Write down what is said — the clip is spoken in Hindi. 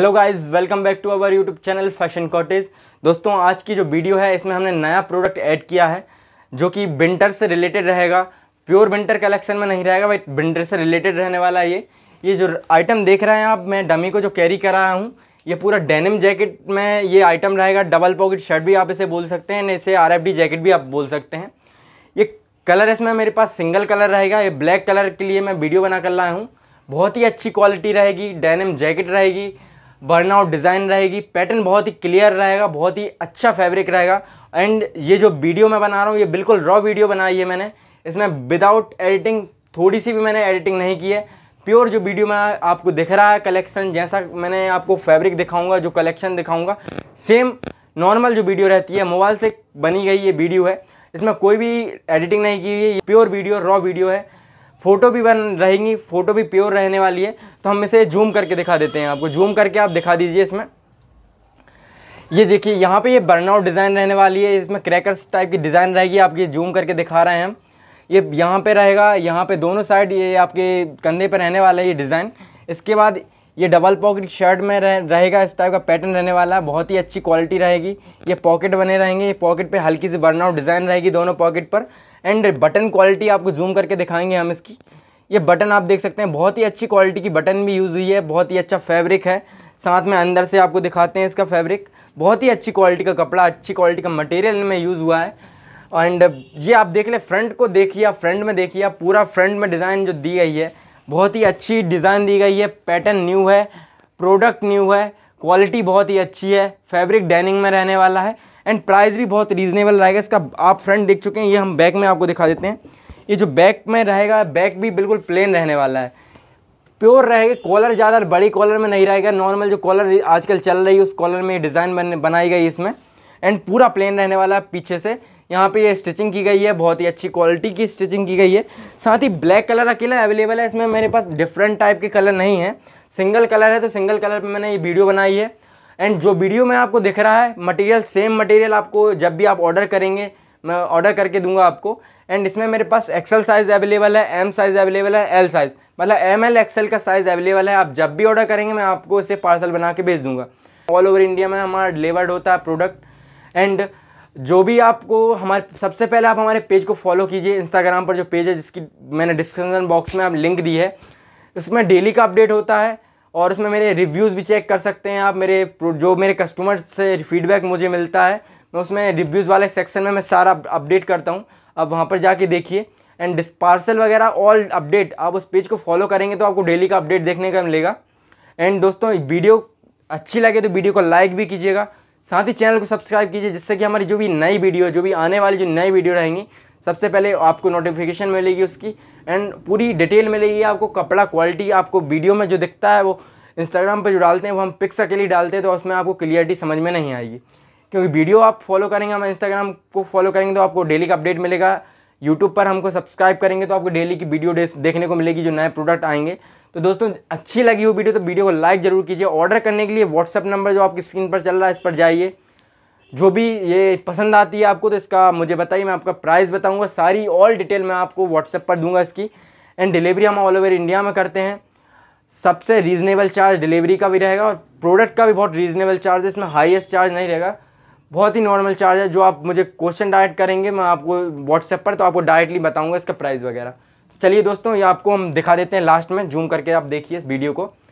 hello guys welcome back to our YouTube channel fashion cottage दोस्तों आज की जो वीडियो है इसमें हमने नया प्रोडक्ट ऐड किया है जो कि विंटर से रिलेटेड रहेगा प्योर विंटर कलेक्शन में नहीं रहेगा बट विंटर से रिलेटेड रहने वाला है ये ये जो आइटम देख रहे हैं आप मैं डमी को जो कैरी कर रहा हूँ ये पूरा डेनिम जैकेट में ये आइटम रहेगा डबल पॉकेट शर्ट भी आप इसे बोल सकते हैं इसे आर जैकेट भी आप बोल सकते हैं ये कलर इसमें मेरे पास सिंगल कलर रहेगा ये ब्लैक कलर के लिए मैं वीडियो बना कर लाया हूँ बहुत ही अच्छी क्वालिटी रहेगी डेनिम जैकेट रहेगी आउट डिज़ाइन रहेगी पैटर्न बहुत ही क्लियर रहेगा बहुत ही अच्छा फैब्रिक रहेगा एंड ये जो वीडियो मैं बना रहा हूँ ये बिल्कुल रॉ वीडियो बनाई है मैंने इसमें विदाउट एडिटिंग थोड़ी सी भी मैंने एडिटिंग नहीं की है प्योर जो वीडियो में आपको दिख रहा है कलेक्शन जैसा मैंने आपको फैब्रिक दिखाऊंगा जो कलेक्शन दिखाऊंगा सेम नॉर्मल जो वीडियो रहती है मोबाइल से बनी गई ये वीडियो है इसमें कोई भी एडिटिंग नहीं की हुई है प्योर वीडियो रॉ वीडियो है फ़ोटो भी बन रहेंगी फ़ोटो भी प्योर रहने वाली है तो हम इसे जूम करके दिखा देते हैं आपको जूम करके आप दिखा दीजिए इसमें ये देखिए यहाँ पे ये बर्नआउट डिज़ाइन रहने वाली है इसमें क्रैकर्स टाइप की डिज़ाइन रहेगी ये जूम करके दिखा रहे हैं हम ये यहाँ पे रहेगा यहाँ पे दोनों साइड ये आपके कंधे पर रहने वाला है ये डिज़ाइन इसके बाद ये डबल पॉकेट शर्ट में रह, रहेगा इस टाइप का पैटर्न रहने वाला है बहुत ही अच्छी क्वालिटी रहेगी ये पॉकेट बने रहेंगे ये पॉकेट पे हल्की सी बर्नआउट डिज़ाइन रहेगी दोनों पॉकेट पर एंड बटन क्वालिटी आपको जूम करके दिखाएंगे हम इसकी ये बटन आप देख सकते हैं बहुत ही अच्छी क्वालिटी की बटन भी यूज़ हुई है बहुत ही अच्छा फैब्रिक है साथ में अंदर से आपको दिखाते हैं इसका फैब्रिक बहुत ही अच्छी क्वालिटी का कपड़ा अच्छी क्वालिटी का मटेरियल में यूज़ हुआ है एंड ये आप देख ले फ्रंट को देखिए फ्रंट में देखिए पूरा फ्रंट में डिज़ाइन जो दी गई है बहुत ही अच्छी डिज़ाइन दी गई है पैटर्न न्यू है प्रोडक्ट न्यू है क्वालिटी बहुत ही अच्छी है फैब्रिक डाइनिंग में रहने वाला है एंड प्राइस भी बहुत रीजनेबल रहेगा इसका आप फ्रंट देख चुके हैं ये हम बैक में आपको दिखा देते हैं ये जो बैक में रहेगा बैक भी बिल्कुल प्लेन रहने वाला है प्योर रहेगा कॉलर ज़्यादा बड़ी कॉलर में नहीं रहेगा नॉर्मल जो कॉलर आजकल चल रही है उस कॉलर में डिज़ाइन बन बनाई गई इसमें एंड पूरा प्लेन रहने वाला है पीछे से यहाँ पे ये स्टिचिंग की गई है बहुत ही अच्छी क्वालिटी की स्टिचिंग की गई है साथ ही ब्लैक कलर अकेला अवेलेबल है इसमें मेरे पास डिफरेंट टाइप के कलर नहीं है सिंगल कलर है तो सिंगल कलर पर मैंने ये वीडियो बनाई है एंड जो वीडियो में आपको दिख रहा है मटेरियल सेम मटेरियल आपको जब भी आप ऑर्डर करेंगे मैं ऑर्डर करके दूंगा आपको एंड इसमें मेरे पास एक्सल साइज़ अवेलेबल है एम साइज़ अवेलेबल है एल साइज़ मतलब एम एल एक्सल का साइज़ अवेलेबल है आप जब भी ऑर्डर करेंगे मैं आपको इसे पार्सल बना के भेज दूंगा ऑल ओवर इंडिया में हमारा डिलीवर्ड होता है प्रोडक्ट एंड जो भी आपको हमारे सबसे पहले आप हमारे पेज को फॉलो कीजिए इंस्टाग्राम पर जो पेज है जिसकी मैंने डिस्क्रिप्शन बॉक्स में आप लिंक दी है उसमें डेली का अपडेट होता है और उसमें मेरे रिव्यूज़ भी चेक कर सकते हैं आप मेरे जो मेरे कस्टमर से फीडबैक मुझे मिलता है मैं उसमें रिव्यूज़ वाले सेक्शन में मैं सारा अपडेट करता हूँ आप वहाँ पर जाके देखिए एंड पार्सल वगैरह ऑल अपडेट आप उस पेज को फॉलो करेंगे तो आपको डेली का अपडेट देखने का मिलेगा एंड दोस्तों वीडियो अच्छी लगे तो वीडियो को लाइक भी कीजिएगा साथ ही चैनल को सब्सक्राइब कीजिए जिससे कि हमारी जो भी नई वीडियो जो भी आने वाली जो नई वीडियो रहेंगी सबसे पहले आपको नोटिफिकेशन मिलेगी उसकी एंड पूरी डिटेल मिलेगी आपको कपड़ा क्वालिटी आपको वीडियो में जो दिखता है वो इंस्टाग्राम पर जो डालते हैं वो हम पिक्स अकेली डालते हैं तो उसमें आपको क्लियरिटी समझ में नहीं आएगी क्योंकि वीडियो आप फॉलो करेंगे हम इंस्टाग्राम को फॉलो करेंगे तो आपको डेली का अपडेट मिलेगा यूट्यूब पर हमको सब्सक्राइब करेंगे तो आपको डेली की वीडियो देखने को मिलेगी जो नए प्रोडक्ट आएंगे तो दोस्तों अच्छी लगी हो वीडियो तो वीडियो को लाइक जरूर कीजिए ऑर्डर करने के लिए व्हाट्सअप नंबर जो आपकी स्क्रीन पर चल रहा है इस पर जाइए जो भी ये पसंद आती है आपको तो इसका मुझे बताइए मैं आपका प्राइस बताऊंगा सारी ऑल डिटेल मैं आपको व्हाट्सएप पर दूंगा इसकी एंड डिलीवरी हम ऑल ओवर इंडिया में करते हैं सबसे रीज़नेबल चार्ज डिलीवरी का भी रहेगा और प्रोडक्ट का भी बहुत रीज़नेबल चार्ज है इसमें हाईएस्ट चार्ज नहीं रहेगा बहुत ही नॉर्मल चार्ज है जो आप मुझे क्वेश्चन डायरेक्ट करेंगे मैं आपको व्हाट्सएप पर तो आपको डायरेक्टली बताऊंगा इसका प्राइस वगैरह तो चलिए दोस्तों ये आपको हम दिखा देते हैं लास्ट में जूम करके आप देखिए इस वीडियो को